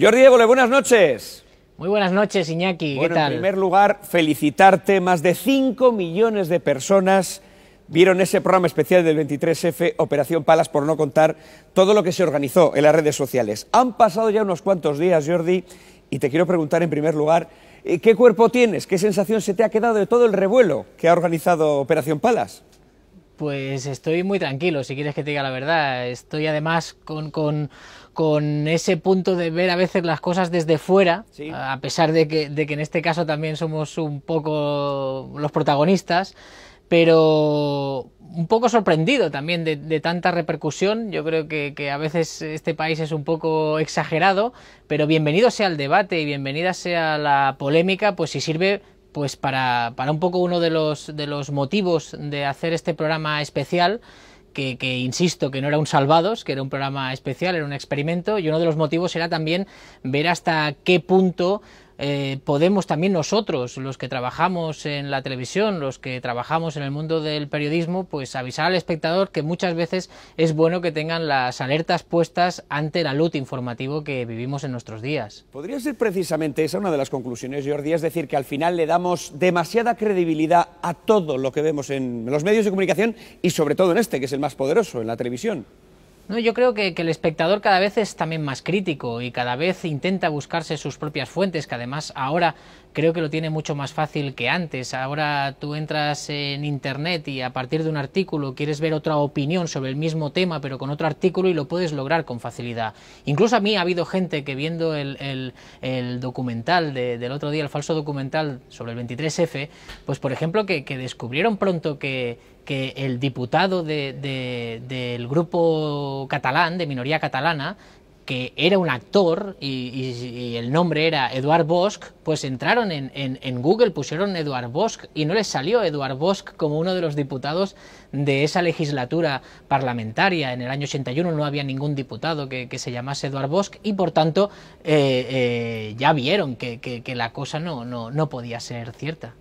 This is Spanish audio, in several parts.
Jordi Évole, buenas noches. Muy buenas noches, Iñaki. ¿Qué tal? En primer lugar, felicitarte. Más de 5 millones de personas vieron ese programa especial del 23F, Operación Palas, por no contar todo lo que se organizó en las redes sociales. Han pasado ya unos cuantos días, Jordi, y te quiero preguntar en primer lugar, eh, ¿qué cuerpo tienes? ¿Qué sensación se te ha quedado de todo el revuelo que ha organizado Operación Palas? Pues estoy muy tranquilo, si quieres que te diga la verdad. Estoy además con, ese punto de ver a veces las cosas desde fuera, a pesar de que, en este caso también somos un poco los protagonistas, pero un poco sorprendido también de, tanta repercusión. Yo creo que, que, a veces este país es un poco exagerado, pero bienvenido sea el debate y bienvenida sea la polémica, pues si sirve pues para, un poco uno de los, de los motivos de hacer este programa especial, que, que, insisto que no era un salvados, que era un programa especial, era un experimento, y uno de los motivos era también ver hasta qué punto eh, podemos también nosotros, los que trabajamos en la televisión, los que trabajamos en el mundo del periodismo, pues avisar al espectador que muchas veces es bueno que tengan las alertas puestas ante la luz informativo que vivimos en nuestros días. Podría ser precisamente esa una de las conclusiones, Jordi, es decir, que al final le damos demasiada credibilidad a todo lo que vemos en los medios de comunicación y sobre todo en este, que es el más poderoso, en la televisión. No, yo creo que, que, el espectador cada vez es también más crítico y cada vez intenta buscarse sus propias fuentes, que además ahora creo que lo tiene mucho más fácil que antes. Ahora tú entras en Internet y a partir de un artículo quieres ver otra opinión sobre el mismo tema, pero con otro artículo y lo puedes lograr con facilidad. Incluso a mí ha habido gente que viendo el, documental del otro día, el falso documental sobre el 23F, pues por ejemplo que, descubrieron pronto que, que el diputado de, del grupo catalán, de minoría catalana, que era un actor y, el nombre era Eduard Bosch, pues entraron en, Google, pusieron Eduard Bosch y no les salió Eduard Bosch como uno de los diputados de esa legislatura parlamentaria. En el año 81 no había ningún diputado que, se llamase Eduard Bosch y por tanto eh, eh, ya vieron que, la cosa no, podía ser cierta.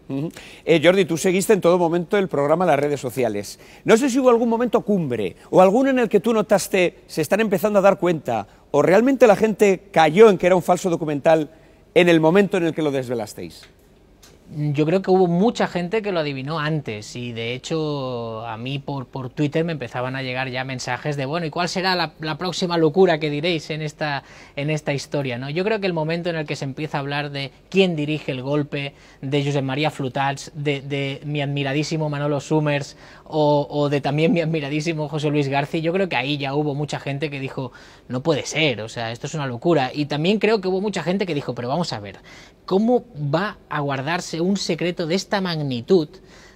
Eh, Jordi, tú seguiste en todo momento el programa de Las redes sociales. No sé si hubo algún momento cumbre o alguno en el que tú notaste se están empezando a dar cuenta ¿O realmente la gente cayó en que era un falso documental en el momento en el que lo desvelasteis? yo creo que hubo mucha gente que lo adivinó antes y de hecho a mí por, por Twitter me empezaban a llegar ya mensajes de bueno, ¿y cuál será la, próxima locura que diréis en esta, en esta historia? ¿no? Yo creo que el momento en el que se empieza a hablar de quién dirige el golpe, de José María Flutals de, mi admiradísimo Manolo Summers o, o, de también mi admiradísimo José Luis García, yo creo que ahí ya hubo mucha gente que dijo no puede ser, o sea, esto es una locura. Y también creo que hubo mucha gente que dijo, pero vamos a ver, ¿cómo va a guardarse un secreto de esta magnitud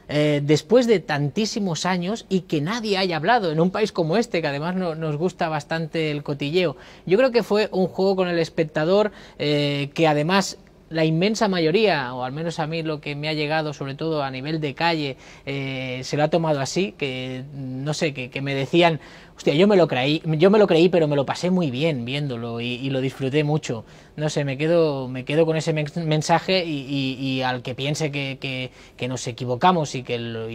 eh, después de tantísimos años y que nadie haya hablado en un país como este, que además no, nos gusta bastante el cotilleo. Yo creo que fue un juego con el espectador eh, que además la inmensa mayoría, o al menos a mí lo que me ha llegado, sobre todo a nivel de calle, eh, se lo ha tomado así, que no sé, que, me decían, hostia, yo me lo creí, yo me lo creí, pero me lo pasé muy bien viéndolo y, lo disfruté mucho. No sé, me quedo, me quedo con ese mensaje y, al que piense que, que, nos equivocamos y que lo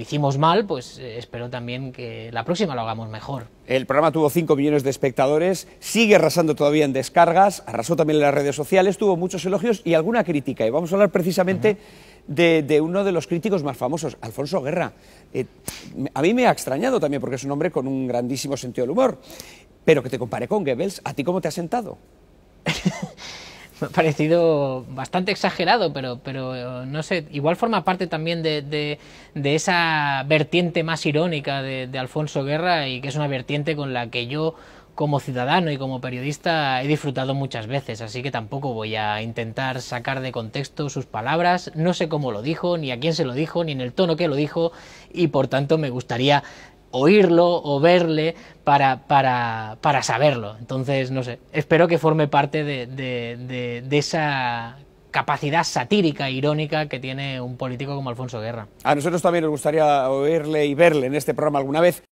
hicimos mal, pues eh, espero también que la próxima lo hagamos mejor. El programa tuvo 5 millones de espectadores, sigue arrasando todavía en descargas, arrasó también en las redes sociales, tuvo muchos elogios y alguna crítica. Y vamos a hablar precisamente de, uno de los críticos más famosos, Alfonso Guerra. Eh, a mí me ha extrañado también porque es un hombre con un grandísimo sentido del humor, pero que te compare con Goebbels, ¿a ti cómo te ha sentado? me ha parecido bastante exagerado, pero, pero no sé, igual forma parte también de, de, esa vertiente más irónica de, de, Alfonso Guerra y que es una vertiente con la que yo como ciudadano y como periodista he disfrutado muchas veces, así que tampoco voy a intentar sacar de contexto sus palabras, no sé cómo lo dijo, ni a quién se lo dijo, ni en el tono que lo dijo, y por tanto me gustaría oírlo o verle para, para, para saberlo. Entonces, no sé, espero que forme parte de, de, de, de esa capacidad satírica e irónica que tiene un político como Alfonso Guerra. A nosotros también nos gustaría oírle y verle en este programa alguna vez.